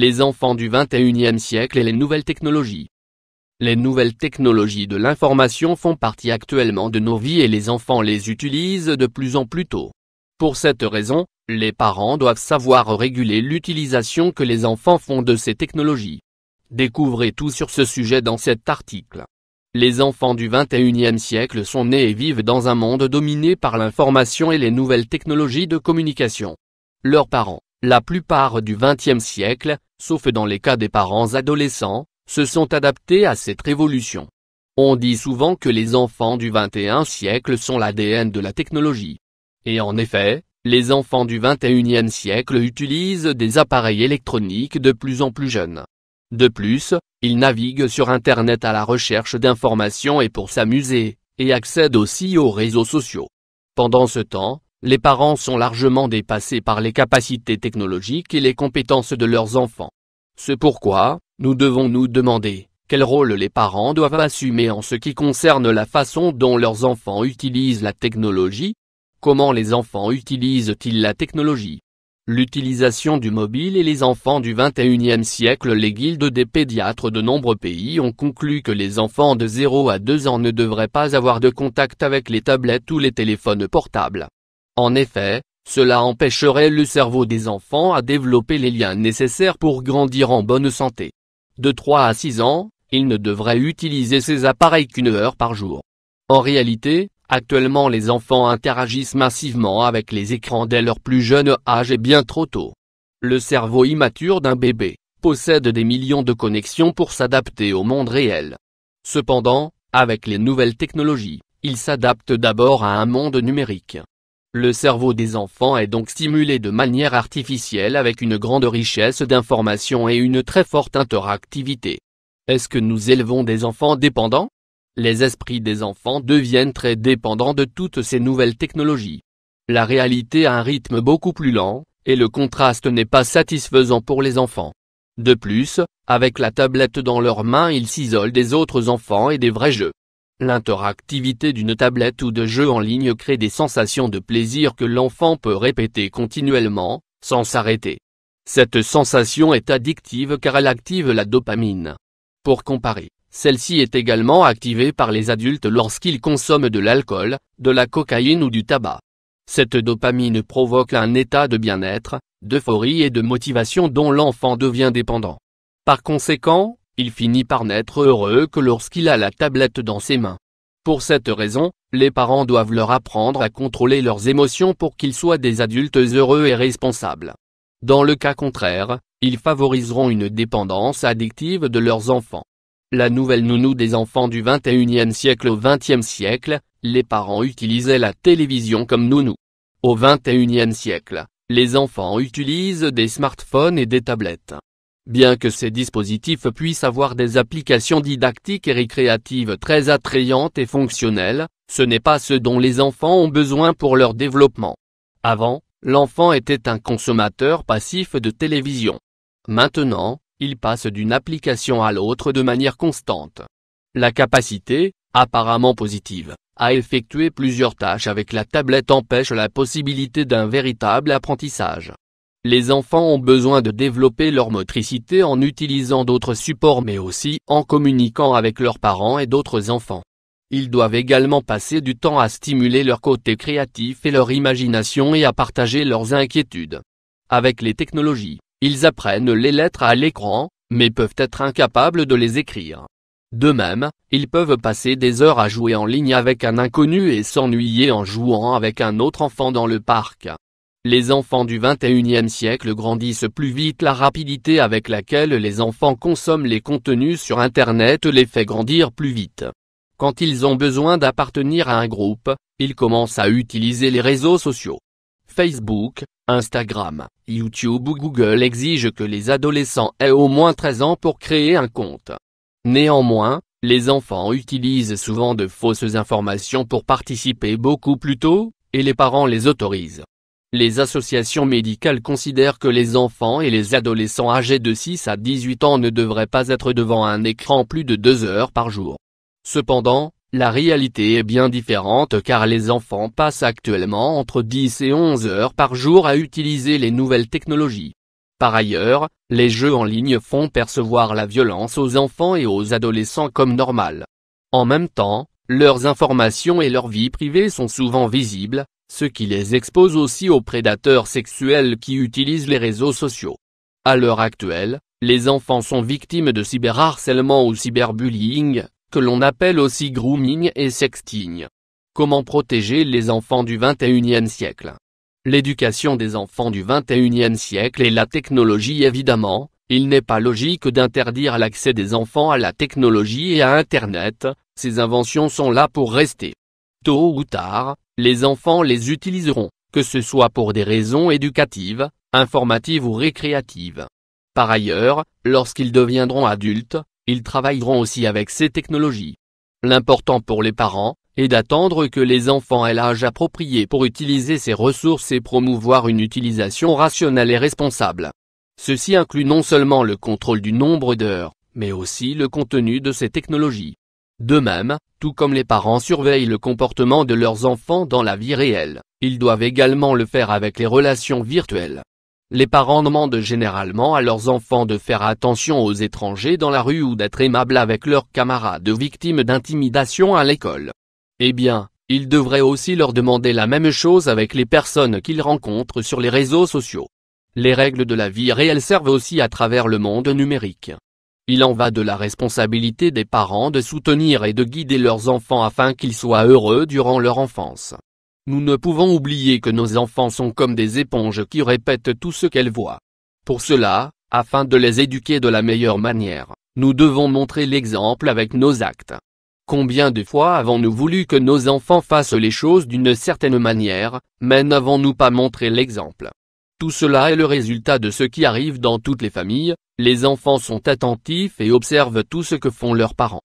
Les enfants du 21e siècle et les nouvelles technologies. Les nouvelles technologies de l'information font partie actuellement de nos vies et les enfants les utilisent de plus en plus tôt. Pour cette raison, les parents doivent savoir réguler l'utilisation que les enfants font de ces technologies. Découvrez tout sur ce sujet dans cet article. Les enfants du 21e siècle sont nés et vivent dans un monde dominé par l'information et les nouvelles technologies de communication. Leurs parents, la plupart du XXe siècle, sauf dans les cas des parents adolescents, se sont adaptés à cette révolution. On dit souvent que les enfants du XXIe siècle sont l'ADN de la technologie. Et en effet, les enfants du XXIe siècle utilisent des appareils électroniques de plus en plus jeunes. De plus, ils naviguent sur Internet à la recherche d'informations et pour s'amuser, et accèdent aussi aux réseaux sociaux. Pendant ce temps, les parents sont largement dépassés par les capacités technologiques et les compétences de leurs enfants. C'est pourquoi, nous devons nous demander, quel rôle les parents doivent assumer en ce qui concerne la façon dont leurs enfants utilisent la technologie Comment les enfants utilisent-ils la technologie L'utilisation du mobile et les enfants du 21e siècle Les guildes des pédiatres de nombreux pays ont conclu que les enfants de 0 à 2 ans ne devraient pas avoir de contact avec les tablettes ou les téléphones portables. En effet, cela empêcherait le cerveau des enfants à développer les liens nécessaires pour grandir en bonne santé. De 3 à 6 ans, ils ne devraient utiliser ces appareils qu'une heure par jour. En réalité, actuellement les enfants interagissent massivement avec les écrans dès leur plus jeune âge et bien trop tôt. Le cerveau immature d'un bébé possède des millions de connexions pour s'adapter au monde réel. Cependant, avec les nouvelles technologies, il s'adapte d'abord à un monde numérique. Le cerveau des enfants est donc stimulé de manière artificielle avec une grande richesse d'informations et une très forte interactivité. Est-ce que nous élevons des enfants dépendants Les esprits des enfants deviennent très dépendants de toutes ces nouvelles technologies. La réalité a un rythme beaucoup plus lent, et le contraste n'est pas satisfaisant pour les enfants. De plus, avec la tablette dans leurs mains ils s'isolent des autres enfants et des vrais jeux. L'interactivité d'une tablette ou de jeux en ligne crée des sensations de plaisir que l'enfant peut répéter continuellement, sans s'arrêter. Cette sensation est addictive car elle active la dopamine. Pour comparer, celle-ci est également activée par les adultes lorsqu'ils consomment de l'alcool, de la cocaïne ou du tabac. Cette dopamine provoque un état de bien-être, d'euphorie et de motivation dont l'enfant devient dépendant. Par conséquent, il finit par n'être heureux que lorsqu'il a la tablette dans ses mains. Pour cette raison, les parents doivent leur apprendre à contrôler leurs émotions pour qu'ils soient des adultes heureux et responsables. Dans le cas contraire, ils favoriseront une dépendance addictive de leurs enfants. La nouvelle nounou des enfants du 21e siècle au 20e siècle, les parents utilisaient la télévision comme nounou. Au 21e siècle, les enfants utilisent des smartphones et des tablettes. Bien que ces dispositifs puissent avoir des applications didactiques et récréatives très attrayantes et fonctionnelles, ce n'est pas ce dont les enfants ont besoin pour leur développement. Avant, l'enfant était un consommateur passif de télévision. Maintenant, il passe d'une application à l'autre de manière constante. La capacité, apparemment positive, à effectuer plusieurs tâches avec la tablette empêche la possibilité d'un véritable apprentissage les enfants ont besoin de développer leur motricité en utilisant d'autres supports mais aussi en communiquant avec leurs parents et d'autres enfants. Ils doivent également passer du temps à stimuler leur côté créatif et leur imagination et à partager leurs inquiétudes. Avec les technologies, ils apprennent les lettres à l'écran, mais peuvent être incapables de les écrire. De même, ils peuvent passer des heures à jouer en ligne avec un inconnu et s'ennuyer en jouant avec un autre enfant dans le parc. Les enfants du 21e siècle grandissent plus vite la rapidité avec laquelle les enfants consomment les contenus sur Internet les fait grandir plus vite. Quand ils ont besoin d'appartenir à un groupe, ils commencent à utiliser les réseaux sociaux. Facebook, Instagram, YouTube ou Google exigent que les adolescents aient au moins 13 ans pour créer un compte. Néanmoins, les enfants utilisent souvent de fausses informations pour participer beaucoup plus tôt, et les parents les autorisent. Les associations médicales considèrent que les enfants et les adolescents âgés de 6 à 18 ans ne devraient pas être devant un écran plus de 2 heures par jour. Cependant, la réalité est bien différente car les enfants passent actuellement entre 10 et 11 heures par jour à utiliser les nouvelles technologies. Par ailleurs, les jeux en ligne font percevoir la violence aux enfants et aux adolescents comme normale. En même temps, leurs informations et leur vie privée sont souvent visibles, ce qui les expose aussi aux prédateurs sexuels qui utilisent les réseaux sociaux. À l'heure actuelle, les enfants sont victimes de cyberharcèlement ou cyberbullying, que l'on appelle aussi grooming et sexting. Comment protéger les enfants du 21e siècle L'éducation des enfants du 21e siècle et la technologie évidemment, il n'est pas logique d'interdire l'accès des enfants à la technologie et à Internet, ces inventions sont là pour rester. Tôt ou tard, les enfants les utiliseront, que ce soit pour des raisons éducatives, informatives ou récréatives. Par ailleurs, lorsqu'ils deviendront adultes, ils travailleront aussi avec ces technologies. L'important pour les parents est d'attendre que les enfants aient l'âge approprié pour utiliser ces ressources et promouvoir une utilisation rationnelle et responsable. Ceci inclut non seulement le contrôle du nombre d'heures, mais aussi le contenu de ces technologies. De même, tout comme les parents surveillent le comportement de leurs enfants dans la vie réelle, ils doivent également le faire avec les relations virtuelles. Les parents demandent généralement à leurs enfants de faire attention aux étrangers dans la rue ou d'être aimables avec leurs camarades victimes d'intimidation à l'école. Eh bien, ils devraient aussi leur demander la même chose avec les personnes qu'ils rencontrent sur les réseaux sociaux. Les règles de la vie réelle servent aussi à travers le monde numérique. Il en va de la responsabilité des parents de soutenir et de guider leurs enfants afin qu'ils soient heureux durant leur enfance. Nous ne pouvons oublier que nos enfants sont comme des éponges qui répètent tout ce qu'elles voient. Pour cela, afin de les éduquer de la meilleure manière, nous devons montrer l'exemple avec nos actes. Combien de fois avons-nous voulu que nos enfants fassent les choses d'une certaine manière, mais n'avons-nous pas montré l'exemple tout cela est le résultat de ce qui arrive dans toutes les familles, les enfants sont attentifs et observent tout ce que font leurs parents.